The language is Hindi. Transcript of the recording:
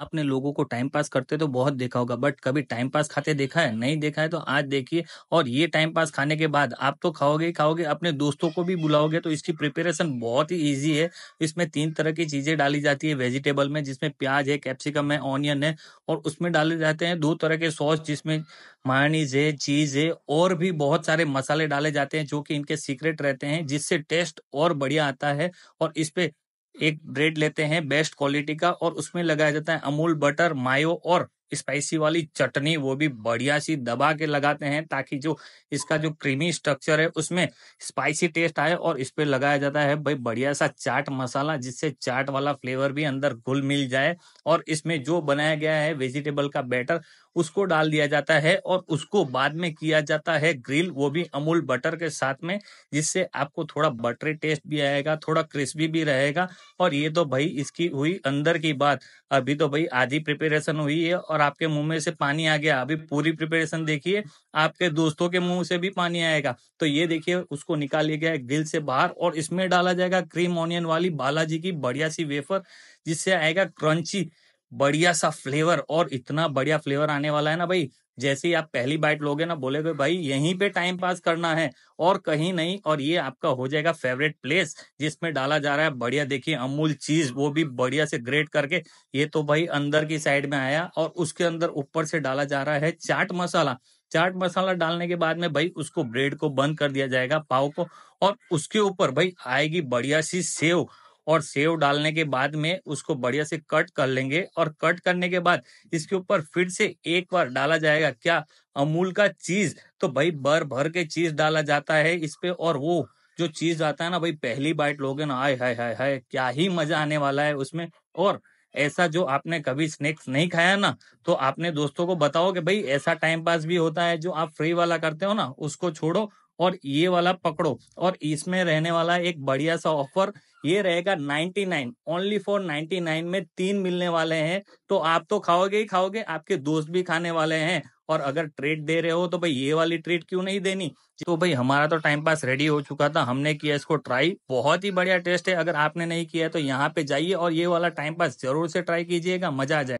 आपने लोगों को टाइम पास करते तो बहुत देखा होगा बट कभी टाइम पास खाते देखा है नहीं देखा है तो आज देखिए और ये टाइम पास खाने के बाद आप तो खाओगे ही खाओगे अपने दोस्तों को भी बुलाओगे तो इसकी प्रिपरेशन बहुत ही ईजी है इसमें तीन तरह की चीजें डाली जाती है वेजिटेबल में जिसमें प्याज है कैप्सिकम है ऑनियन है और उसमें डाले जाते हैं दो तरह के सॉस जिसमें मायनीज है चीज है और भी बहुत सारे मसाले डाले जाते हैं जो कि इनके सीक्रेट रहते हैं जिससे टेस्ट और बढ़िया आता है और इस पे एक ब्रेड लेते हैं बेस्ट क्वालिटी का और उसमें लगाया जाता है अमूल बटर मायो और स्पाइसी वाली चटनी वो भी बढ़िया सी दबा के लगाते हैं ताकि जो इसका जो क्रीमी स्ट्रक्चर है उसमें स्पाइसी टेस्ट आए और इस पर लगाया जाता है भाई बढ़िया सा चाट मसाला जिससे चाट वाला फ्लेवर भी अंदर घुल मिल जाए और इसमें जो बनाया गया है वेजिटेबल का बैटर उसको डाल दिया जाता है और उसको बाद में किया जाता है ग्रिल वो भी अमूल बटर के साथ में जिससे आपको थोड़ा बटरी टेस्ट भी आएगा थोड़ा क्रिस्पी भी रहेगा और ये तो भाई इसकी हुई अंदर की बात अभी तो भाई आधी प्रिपेरेशन हुई है और और आपके मुंह में से पानी आ गया अभी पूरी प्रिपरेशन देखिए आपके दोस्तों के मुंह से भी पानी आएगा तो ये देखिए उसको निकाल लिया गया ग्रिल से बाहर और इसमें डाला जाएगा क्रीम ऑनियन वाली बालाजी की बढ़िया सी वेफर जिससे आएगा क्रंची बढ़िया सा फ्लेवर और इतना बढ़िया फ्लेवर आने वाला है ना भाई जैसे ही आप पहली बाइट लोगे ना बोलेगे भाई यहीं पे टाइम पास करना है और कहीं नहीं और ये आपका हो जाएगा फेवरेट प्लेस जिसमें डाला जा रहा है बढ़िया देखिए अमूल चीज वो भी बढ़िया से ग्रेट करके ये तो भाई अंदर की साइड में आया और उसके अंदर ऊपर से डाला जा रहा है चाट मसाला चाट मसाला डालने के बाद में भाई उसको ब्रेड को बंद कर दिया जाएगा पाव को और उसके ऊपर भाई आएगी बढ़िया सी सेव और सेव डालने के बाद में उसको बढ़िया से कट कर लेंगे और कट करने के बाद इसके ऊपर फिर से एक बार डाला जाएगा क्या अमूल का चीज तो भाई भर भर के चीज डाला जाता है इस पे और वो जो चीज आता है ना भाई पहली बाइट लोगे ना आय हाय हाय हाय क्या ही मजा आने वाला है उसमें और ऐसा जो आपने कभी स्नैक्स नहीं खाया ना तो आपने दोस्तों को बताओ कि भाई ऐसा टाइम पास भी होता है जो आप फ्री वाला करते हो ना उसको छोड़ो और ये वाला पकड़ो और इसमें रहने वाला एक बढ़िया सा ऑफर ये रहेगा 99 ओनली फॉर 99 में तीन मिलने वाले हैं तो आप तो खाओगे ही खाओगे आपके दोस्त भी खाने वाले हैं और अगर ट्रेड दे रहे हो तो भाई ये वाली ट्रेड क्यों नहीं देनी तो भाई हमारा तो टाइम पास रेडी हो चुका था हमने किया इसको ट्राई बहुत ही बढ़िया टेस्ट है अगर आपने नहीं किया तो यहाँ पे जाइए और ये वाला टाइम पास जरूर से ट्राई कीजिएगा मजा आ जाए